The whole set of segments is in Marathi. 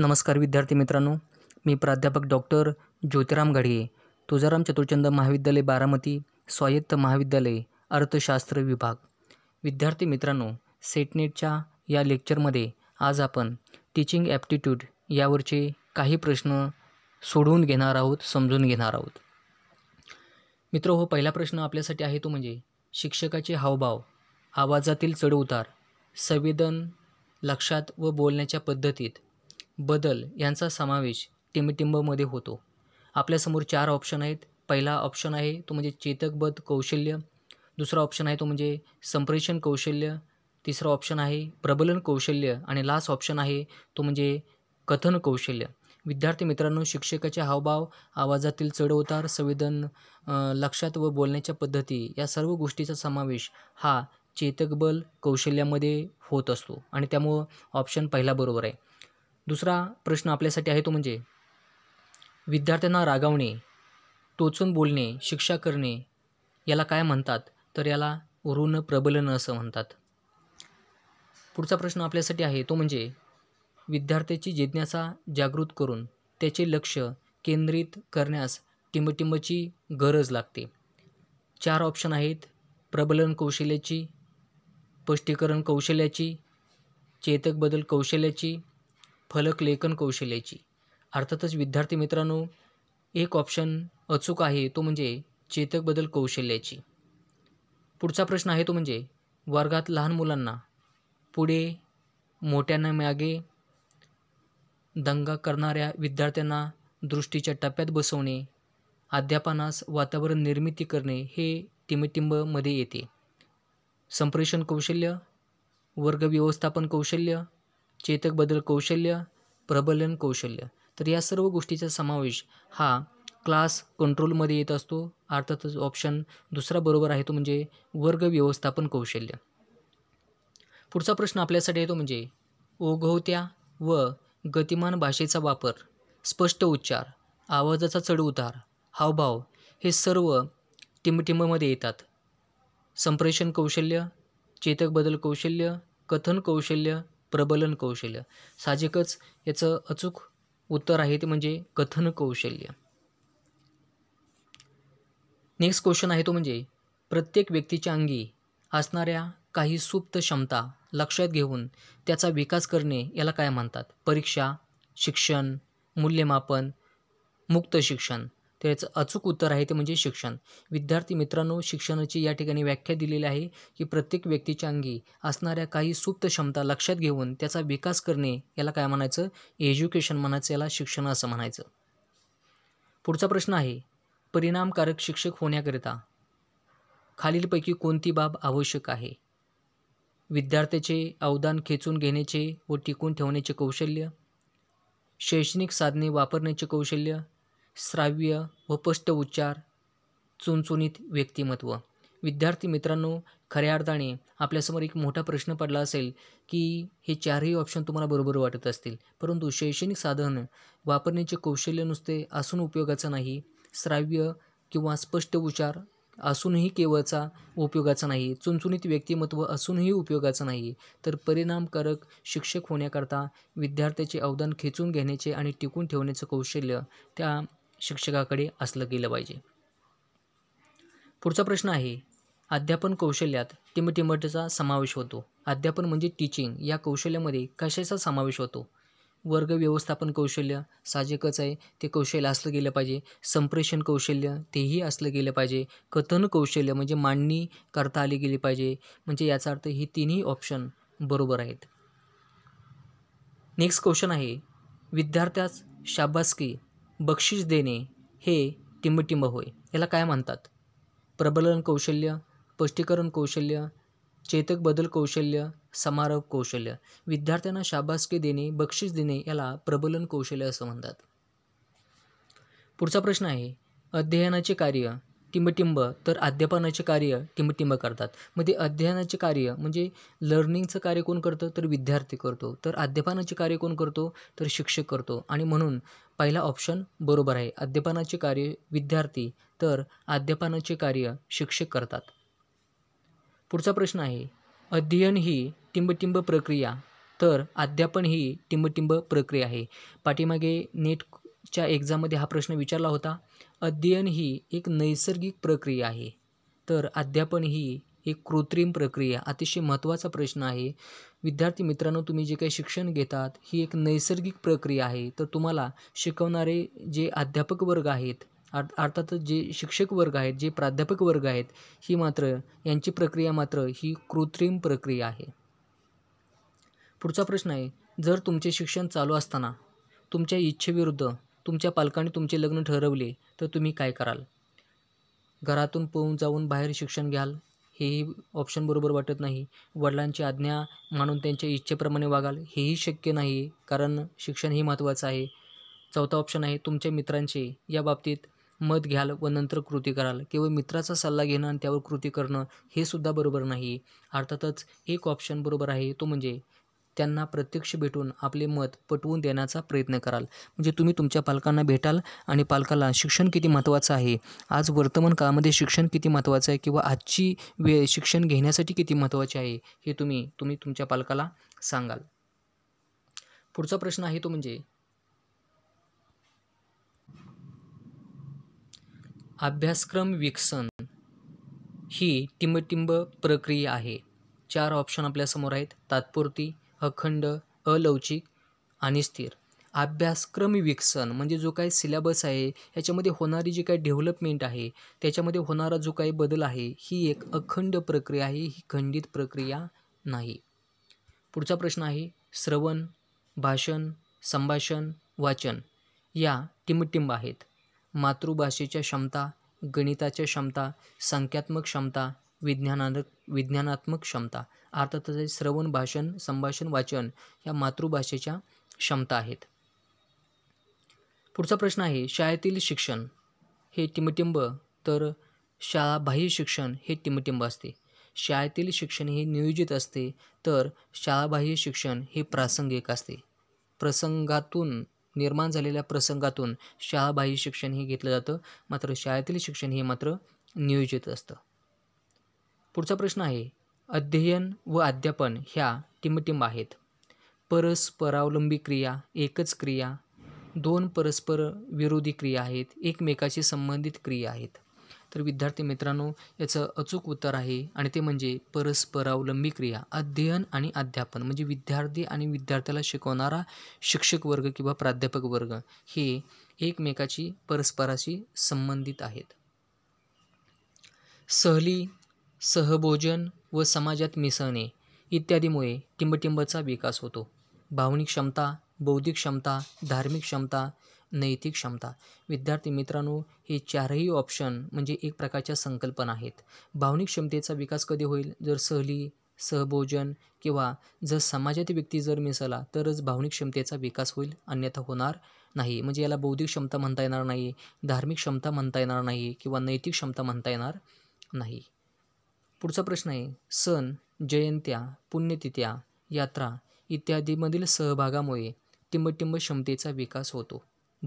नमस्कार विद्यार्थी मित्रांनो मी प्राध्यापक डॉक्टर ज्योतिराम घाडगे तुजाराम चतुर्चंद महाविद्यालय बारामती स्वायत्त महाविद्यालय अर्थशास्त्र विभाग विद्यार्थी मित्रांनो सेटनेटच्या या लेक्चरमध्ये आज आपण टीचिंग ॲप्टिट्यूड यावरचे काही प्रश्न सोडवून घेणार आहोत समजून घेणार आहोत मित्र हो पहिला प्रश्न आपल्यासाठी आहे तो म्हणजे शिक्षकाचे हावभाव आवाजातील चढउतार संवेदन लक्षात व बोलण्याच्या पद्धतीत बदल यांचा समावेश टिमटिंबमध्ये होतो आपल्यासमोर चार ऑप्शन आहेत पहिला ऑप्शन आहे तो म्हणजे चेतकबद्ध कौशल्य दुसरा ऑप्शन आहे तो म्हणजे संप्रेषण कौशल्य तिसरा ऑप्शन आहे प्रबलन कौशल्य आणि लास्ट ऑप्शन आहे तो म्हणजे कथन कौशल्य विद्यार्थी मित्रांनो शिक्षकाचे हावभाव आवाजातील चढउतार संवेदन लक्षात व बोलण्याच्या पद्धती या सर्व गोष्टीचा समावेश हा चेतकबल कौशल्यामध्ये होत असतो आणि त्यामुळं ऑप्शन पहिला बरोबर आहे दुसरा प्रश्न आपल्यासाठी आहे तो म्हणजे विद्यार्थ्यांना रागावणे टोचून बोलणे शिक्षा करणे याला काय म्हणतात तर याला ऋण प्रबलन असं म्हणतात पुढचा प्रश्न आपल्यासाठी आहे तो म्हणजे विद्यार्थ्याची जिज्ञासा जागृत करून त्याचे लक्ष केंद्रित करण्यास टिंबटिंबची गरज लागते चार ऑप्शन आहेत प्रबलन कौशल्याची स्पष्टीकरण कौशल्याची चेतक बदल कौशल्याची फलक लेखन कौशल्याची अर्थातच विद्यार्थी मित्रांनो एक ऑप्शन अचूक आहे तो म्हणजे चेतक बदल कौशल्याची पुढचा प्रश्न आहे तो म्हणजे वर्गात लहान मुलांना पुढे मोठ्यांना मागे दंगा करणाऱ्या विद्यार्थ्यांना दृष्टीच्या टप्प्यात बसवणे अध्यापनास वातावरण निर्मिती करणे हे टिमटिंबमध्ये येते संप्रेषण कौशल्य वर्ग व्यवस्थापन कौशल्य चेतक बदल कौशल्य प्रबलन कौशल्य तर या सर्व गोष्टीचा समावेश हा क्लास कंट्रोलमध्ये येत असतो अर्थातच ऑप्शन दुसरा बरोबर आहे तो म्हणजे वर्ग व्यवस्थापन कौशल्य पुढचा प्रश्न आपल्यासाठी येतो म्हणजे ओघवत्या व गतिमान भाषेचा वापर स्पष्ट उच्चार आवाजाचा चढउतार हावभाव हे सर्व टिमटिममध्ये येतात संप्रेषण कौशल्य चेतक बदल कौशल्य कथन कौशल्य प्रबलन कौशल्य साहजिकच याचं अचूक उत्तर आहे ते म्हणजे कथन कौशल्य नेक्स्ट क्वेश्चन आहे तो म्हणजे प्रत्येक व्यक्तीच्या अंगी असणाऱ्या काही सुप्त क्षमता लक्षात घेऊन त्याचा विकास करणे याला काय म्हणतात परीक्षा शिक्षण मूल्यमापन मुक्त शिक्षण तर याचं अचूक उत्तर आहे ते म्हणजे शिक्षण विद्यार्थी मित्रांनो शिक्षणाची या ठिकाणी व्याख्या दिलेली आहे की प्रत्येक व्यक्तीच्या अंगी असणाऱ्या काही सुप्त क्षमता लक्षात घेऊन त्याचा विकास करणे याला काय म्हणायचं एज्युकेशन म्हणायचं याला शिक्षण असं म्हणायचं पुढचा प्रश्न आहे परिणामकारक शिक्षक होण्याकरिता खालीलपैकी कोणती बाब आवश्यक आहे विद्यार्थ्याचे अवदान खेचून घेण्याचे व टिकून ठेवण्याचे कौशल्य शैक्षणिक साधने वापरण्याचे कौशल्य श्राव्य व स्पष्ट उच्चार चुणचुणीत व्यक्तिमत्व विद्यार्थी मित्रांनो खऱ्या अर्थाने आपल्यासमोर एक मोठा प्रश्न पडला असेल की हे चारही ऑप्शन तुम्हाला बरोबर वाटत असतील परंतु शैक्षणिक साधन वापरण्याचे कौशल्य नुसते असून उपयोगाचं नाही श्राव्य किंवा स्पष्ट उच्चार असूनही केवळचा उपयोगाचा नाही चुणचुणीत व्यक्तिमत्व असूनही उपयोगाचं नाही तर परिणामकारक शिक्षक होण्याकरता विद्यार्थ्याचे अवदान खेचून घेण्याचे आणि टिकून ठेवण्याचं कौशल्य त्या शिक्षकाकडे असलं गेलं पाहिजे पुढचा प्रश्न आहे अध्यापन कौशल्यात टिमटिमटचा समावेश होतो अध्यापन म्हणजे टीचिंग या कौशल्यामध्ये कशाचा समावेश होतो वर्ग व्यवस्थापन कौशल्य साहजिकच आहे ते कौशल्य असलं गेलं पाहिजे संप्रेषण कौशल्य तेही असलं गेलं पाहिजे कथन कौशल्य म्हणजे मांडणी करता आली गेली पाहिजे म्हणजे याचा अर्थ ही तिन्ही ऑप्शन बरोबर आहेत नेक्स्ट क्वेश्चन आहे विद्यार्थ्यास शाबासकी बक्षीस देणे हे टिंबटिंब होय याला काय म्हणतात प्रबलन कौशल्य स्पष्टीकरण कौशल्य चेतक बदल कौशल्य समारोप कौशल्य विद्यार्थ्यांना शाबासकी देणे बक्षीस देणे याला प्रबलन कौशल्य असं म्हणतात पुढचा प्रश्न आहे अध्ययनाचे कार्य टिंबटिंब तर अध्यापनाचे कार्य टिंबटिंब करतात मग ते अध्ययनाचे कार्य म्हणजे लर्निंगचं कार्य कोण करतं तर विद्यार्थी करतो तर अध्यापनाचे कार्य कोण करतो तर शिक्षक करतो आणि म्हणून पहिला ऑप्शन बरोबर आहे अध्यापनाचे कार्य विद्यार्थी तर अध्यापनाचे कार्य शिक्षक करतात पुढचा प्रश्न आहे अध्ययन ही टिंबटिंब प्रक्रिया तर अध्यापन ही टिंबटिंब प्रक्रिया आहे पाठीमागे नेट च्या एक्झाममध्ये हा प्रश्न विचारला होता अध्ययन ही एक नैसर्गिक प्रक्रिया आहे तर अध्यापन ही एक कृत्रिम प्रक्रिया अतिशय महत्त्वाचा प्रश्न आहे विद्यार्थी मित्रांनो तुम्ही जे काही शिक्षण घेतात ही एक नैसर्गिक प्रक्रिया आहे तर तुम्हाला शिकवणारे जे अध्यापक वर्ग आहेत अर्थातच जे शिक्षक वर्ग आहेत जे प्राध्यापक वर्ग आहेत ही मात्र यांची प्रक्रिया मात्र ही कृत्रिम प्रक्रिया आहे पुढचा प्रश्न आहे जर तुमचे शिक्षण चालू असताना तुमच्या इच्छेविरुद्ध तुमच्या पालकांनी तुमचे लग्न ठरवले तर तुम्ही काय कराल घरातून पळून जाऊन बाहेर शिक्षण घ्याल हेही ऑप्शन बरोबर वाटत नाही वडिलांची आज्ञा मानून त्यांच्या इच्छेप्रमाणे वागाल हेही शक्य नाही कारण शिक्षण हे महत्त्वाचं आहे चौथा ऑप्शन आहे तुमच्या मित्रांचे या बाबतीत मत घ्याल व नंतर कृती कराल केवळ मित्राचा सल्ला घेणं आणि त्यावर कृती करणं हे सुद्धा बरोबर नाही अर्थातच एक ऑप्शन बरोबर आहे तो म्हणजे त्यांना प्रत्यक्ष भेटून आपले मत पटवून देण्याचा प्रयत्न कराल म्हणजे तुम्ही तुमच्या पालकांना भेटाल आणि पालकाला शिक्षण किती महत्त्वाचं आहे आज वर्तमान काळामध्ये शिक्षण किती महत्त्वाचं आहे किंवा आजची वे शिक्षण घेण्यासाठी किती महत्त्वाचे आहे हे तुम्ही तुम्ही तुमच्या पालकाला सांगाल पुढचा प्रश्न आहे तो म्हणजे अभ्यासक्रम विकसन ही टिंबटिंब प्रक्रिया आहे चार ऑप्शन आपल्यासमोर आहेत तात्पुरती अखंड अलवचिक आणि स्थिर अभ्यासक्रम विकसन म्हणजे जो काही सिलेबस आहे याच्यामध्ये होणारी जी काही डेव्हलपमेंट आहे त्याच्यामध्ये होणारा जो काही बदल आहे ही एक अखंड प्रक्रिया आहे ही खंडित प्रक्रिया नाही पुढचा प्रश्न आहे श्रवण भाषण संभाषण वाचन या टिमटिंब आहेत मातृभाषेच्या क्षमता गणिताच्या क्षमता संख्यात्मक क्षमता विज्ञानाद विज्ञानात्मक क्षमता अर्थातच श्रवण भाषण संभाषण वाचन या मातृभाषेच्या क्षमता आहेत पुढचा प्रश्न आहे शाळेतील शिक्षण हे टिमटिंब तर शाळाबाह्य शिक्षण हे टिमटिंब असते शाळेतील शिक्षण हे नियोजित असते तर शाळाबाह्य शिक्षण हे प्रासंगिक असते प्रसंगातून निर्माण झालेल्या प्रसंगातून शाळाबाह्य शिक्षण हे घेतलं जातं मात्र शाळेतील शिक्षण हे मात्र नियोजित असतं पुढचा प्रश्न आहे अध्ययन व अध्यापन ह्या टिमटिम आहेत परस्परावलंबी क्रिया एकच क्रिया दोन परस्पर विरोधी क्रिया आहेत एकमेकाशी संबंधित क्रिया आहेत तर विद्यार्थी मित्रांनो याचं अचूक उत्तर आहे आणि ते म्हणजे परस्परावलंबी क्रिया अध्ययन आणि अध्यापन म्हणजे विद्यार्थी आणि विद्यार्थ्याला शिकवणारा शिक्षक वर्ग किंवा प्राध्यापक वर्ग हे एकमेकाची परस्पराशी संबंधित आहेत सहली सहभोजन व समाजात मिसळणे इत्यादीमुळे टिंबटिंबचा विकास होतो भावनिक क्षमता बौद्धिक क्षमता धार्मिक क्षमता नैतिक क्षमता विद्यार्थी मित्रांनो हे चारही ऑप्शन म्हणजे एक प्रकारच्या संकल्पना आहेत भावनिक क्षमतेचा विकास कधी होईल जर सहली सहभोजन किंवा जर समाजातील व्यक्ती जर मिसळला तरच भावनिक क्षमतेचा विकास होईल अन्यथा होणार नाही म्हणजे याला बौद्धिक क्षमता म्हणता येणार नाही धार्मिक क्षमता म्हणता येणार नाही किंवा नैतिक क्षमता म्हणता येणार नाही पुढचा प्रश्न आहे सण जयंत्या पुण्यतिथ्या यात्रा इत्यादीमधील सहभागामुळे टिंबटिंब क्षमतेचा विकास होतो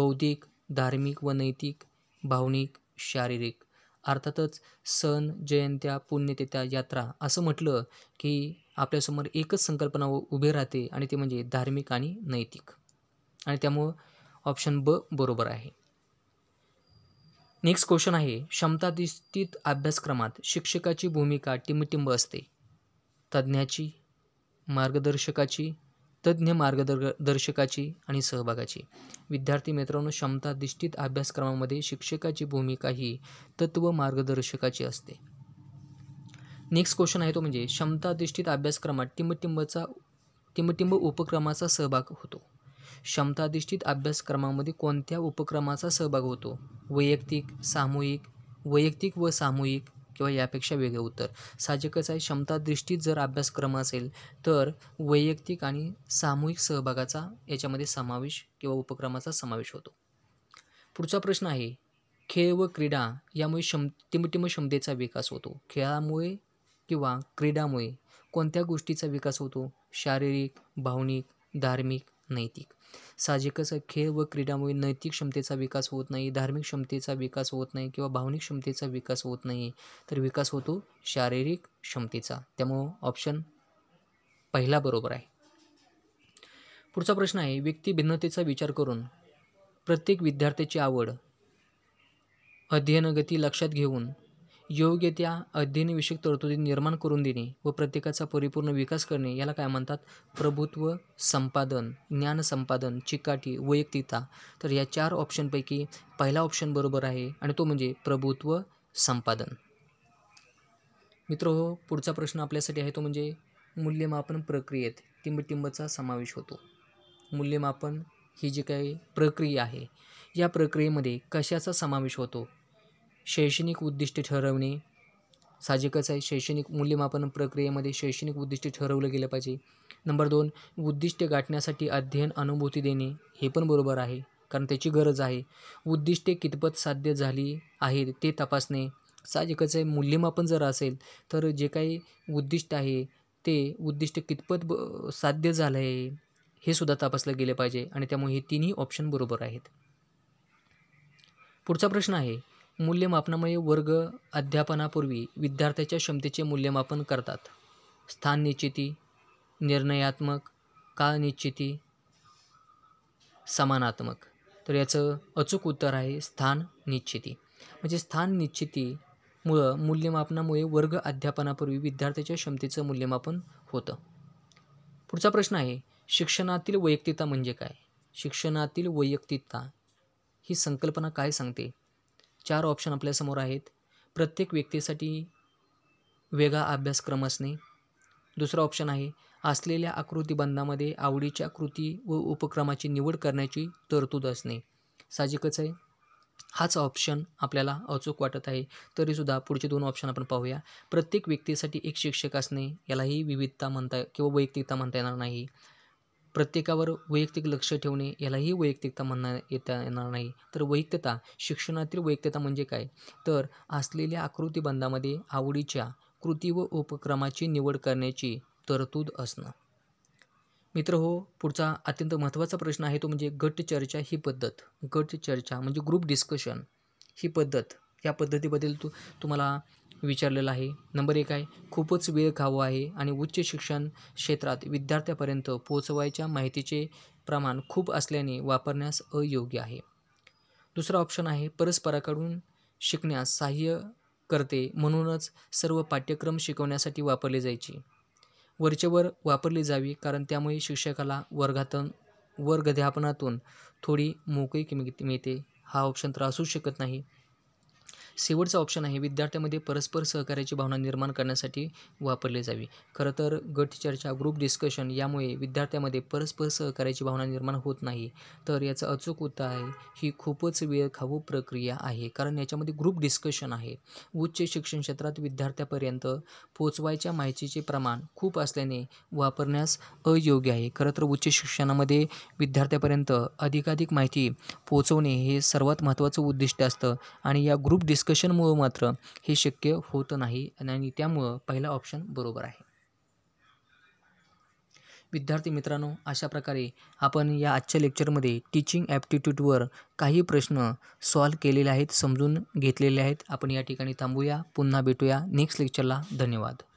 बौद्धिक धार्मिक व नैतिक भावनिक शारीरिक अर्थातच सण जयंत्या पुण्यतिथ्या यात्रा असं म्हटलं की आपल्यासमोर एकच संकल्पना उभी राहते आणि ते म्हणजे धार्मिक आणि नैतिक आणि त्यामुळं ऑप्शन ब बरोबर आहे नेक्स्ट क्वेश्चन आहे क्षमताधिष्ठित अभ्यासक्रमात शिक्षकाची भूमिका टिमटिंब असते तज्ज्ञाची मार्गदर्शकाची तज्ज्ञ मार्गदर्शकाची आणि सहभागाची विद्यार्थी मित्रांनो क्षमताधिष्ठित अभ्यासक्रमामध्ये शिक्षकाची भूमिका ही तत्व मार्गदर्शकाची असते नेक्स्ट क्वेश्चन आहे तो म्हणजे क्षमताधिष्ठित अभ्यासक्रमात टिंबटिंबचा टिंबटिंब उपक्रमाचा सहभाग होतो क्षमताधिष्ठित अभ्यासक्रमामध्ये कोणत्या उपक्रमाचा सहभाग होतो वैयक्तिक सामूहिक वैयक्तिक व सामूहिक किंवा यापेक्षा वेगळे उत्तर साहजिकच आहे क्षमताधिष्ठित जर अभ्यासक्रम असेल तर वैयक्तिक आणि सामूहिक सहभागाचा याच्यामध्ये समावेश किंवा उपक्रमाचा समावेश होतो पुढचा प्रश्न आहे खेळ व क्रीडा यामुळे क्षम तिमटिम क्षमतेचा विकास होतो खेळामुळे किंवा क्रीडामुळे कोणत्या गोष्टीचा विकास होतो शारीरिक भावनिक धार्मिक नैतिक साहजिकच खेळ व क्रीडामुळे नैतिक क्षमतेचा विकास होत नाही धार्मिक क्षमतेचा विकास होत नाही किंवा भावनिक क्षमतेचा विकास होत नाही तर विकास होतो शारीरिक क्षमतेचा त्यामुळं ऑप्शन पहिला बरोबर आहे पुढचा प्रश्न आहे व्यक्ती भिन्नतेचा विचार करून प्रत्येक विद्यार्थ्याची आवड अध्ययनगती लक्षात घेऊन योग्य त्या अध्ययनविषयक तरतुदी निर्माण करून देणे व प्रत्येकाचा परिपूर्ण विकास करणे याला काय म्हणतात प्रभुत्व संपादन ज्ञान संपादन चिकाटी वैयक्तिकता तर या चार ऑप्शनपैकी पहिला ऑप्शन बरोबर आहे आणि तो म्हणजे प्रभुत्व संपादन मित्र हो पुढचा प्रश्न आपल्यासाठी आहे तो म्हणजे मूल्यमापन प्रक्रियेत टिंबटिंबचा समावेश होतो मूल्यमापन ही जी काही प्रक्रिया आहे या प्रक्रियेमध्ये कशाचा समावेश होतो शैक्षणिक उद्दिष्ट ठरवणे साहजिकच आहे शैक्षणिक मूल्यमापन प्रक्रियेमध्ये शैक्षणिक उद्दिष्ट ठरवलं गेलं पाहिजे नंबर दोन उद्दिष्टे गाठण्यासाठी अध्ययन अनुभूती देणे हे पण बरोबर आहे कारण त्याची गरज आहे उद्दिष्टे कितपत साध्य झाली आहेत ते तपासणे साहजिकच आहे मूल्यमापन जर असेल तर जे काही उद्दिष्ट आहे ते उद्दिष्ट कितपत ब साध्य झालं आहे हे सुद्धा तपासलं गेलं पाहिजे आणि त्यामुळे हे तिन्ही ऑप्शन बरोबर आहेत पुढचा प्रश्न आहे मूल्यमापनामुळे वर्ग अध्यापनापूर्वी विद्यार्थ्याच्या क्षमतेचे मूल्यमापन करतात स्थान निश्चिती निर्णयात्मक काळ निश्चिती समानात्मक तर याचं अचूक उत्तर आहे स्थान निश्चिती म्हणजे स्थान निश्चितीमुळं मूल्यमापनामुळे वर्ग अध्यापनापूर्वी विद्यार्थ्याच्या क्षमतेचं मूल्यमापन होतं पुढचा प्रश्न आहे शिक्षणातील वैयक्तिकता म्हणजे काय शिक्षणातील वैयक्तिकता ही संकल्पना काय सांगते चार ऑप्शन आपल्यासमोर आहेत प्रत्येक व्यक्तीसाठी वेगळा अभ्यासक्रम असणे दुसरा ऑप्शन आहे असलेल्या आकृतीबंधामध्ये आवडीच्या कृती व उपक्रमाची निवड करण्याची तरतूद असणे साहजिकच आहे हाच ऑप्शन आपल्याला अचूक वाटत आहे तरीसुद्धा पुढचे दोन ऑप्शन आपण पाहूया प्रत्येक व्यक्तीसाठी एक शिक्षक असणे यालाही विविधता म्हणता किंवा वैयक्तिकता म्हणता येणार नाही प्रत्येकावर वैयक्तिक लक्ष ठेवणे यालाही वैयक्तिकता म्हणणार येता येणार नाही तर वैयक्तता शिक्षणातील वैयक्तता म्हणजे काय तर असलेल्या आकृतीबंधामध्ये आवडीच्या कृती व उपक्रमाची निवड करण्याची तरतूद असणं मित्र हो पुढचा अत्यंत महत्त्वाचा प्रश्न आहे तो म्हणजे गट चर्चा ही पद्धत गट चर्चा म्हणजे ग्रुप डिस्कशन ही पद्धत या पद्धतीबद्दल तू तुम्हाला विचारलेलं आहे नंबर एक आहे खूपच वेळ खावं आहे आणि उच्च शिक्षण क्षेत्रात विद्यार्थ्यापर्यंत पोचवायच्या माहितीचे प्रमाण खूप असल्याने वापरण्यास अयोग्य आहे दुसरा ऑप्शन आहे परस्पराकडून शिकण्यास सहाय्य करते म्हणूनच सर्व पाठ्यक्रम शिकवण्यासाठी वापरले जायची वरचेवर वापरली जावी कारण त्यामुळे शिक्षकाला वर्गातून वर्गध्यापनातून थोडी मोकळी मिळते हा ऑप्शन तर असूच शकत नाही शेवटचा ऑप्शन आहे विद्यार्थ्यांमध्ये परस्पर सहकार्याची भावना निर्माण करण्यासाठी वापरली जावी खरं तर गट चर्चा ग्रुप डिस्कशन यामुळे विद्यार्थ्यांमध्ये परस्पर सहकार्याची भावना निर्माण होत नाही तर याचा अचूक उत्तर आहे ही खूपच वेळ खाऊ प्रक्रिया आहे कारण याच्यामध्ये ग्रुप डिस्कशन आहे उच्च शिक्षण क्षेत्रात विद्यार्थ्यापर्यंत पोचवायच्या माहितीचे प्रमाण खूप असल्याने वापरण्यास अयोग्य आहे खरं तर उच्च शिक्षणामध्ये विद्यार्थ्यापर्यंत अधिकाधिक माहिती पोचवणे हे सर्वात महत्त्वाचं उद्दिष्ट असतं आणि या ग्रुप डिस्क डिस्कशनमुळं मात्र हे शक्य होत नाही आणि त्यामुळं पहिला ऑप्शन बरोबर आहे विद्यार्थी मित्रांनो अशा प्रकारे आपण या आजच्या लेक्चरमध्ये टीचिंग ॲप्टिट्यूडवर काही प्रश्न सॉल्व केलेले आहेत समजून घेतलेले आहेत आपण या ठिकाणी थांबूया पुन्हा भेटूया नेक्स्ट लेक्चरला धन्यवाद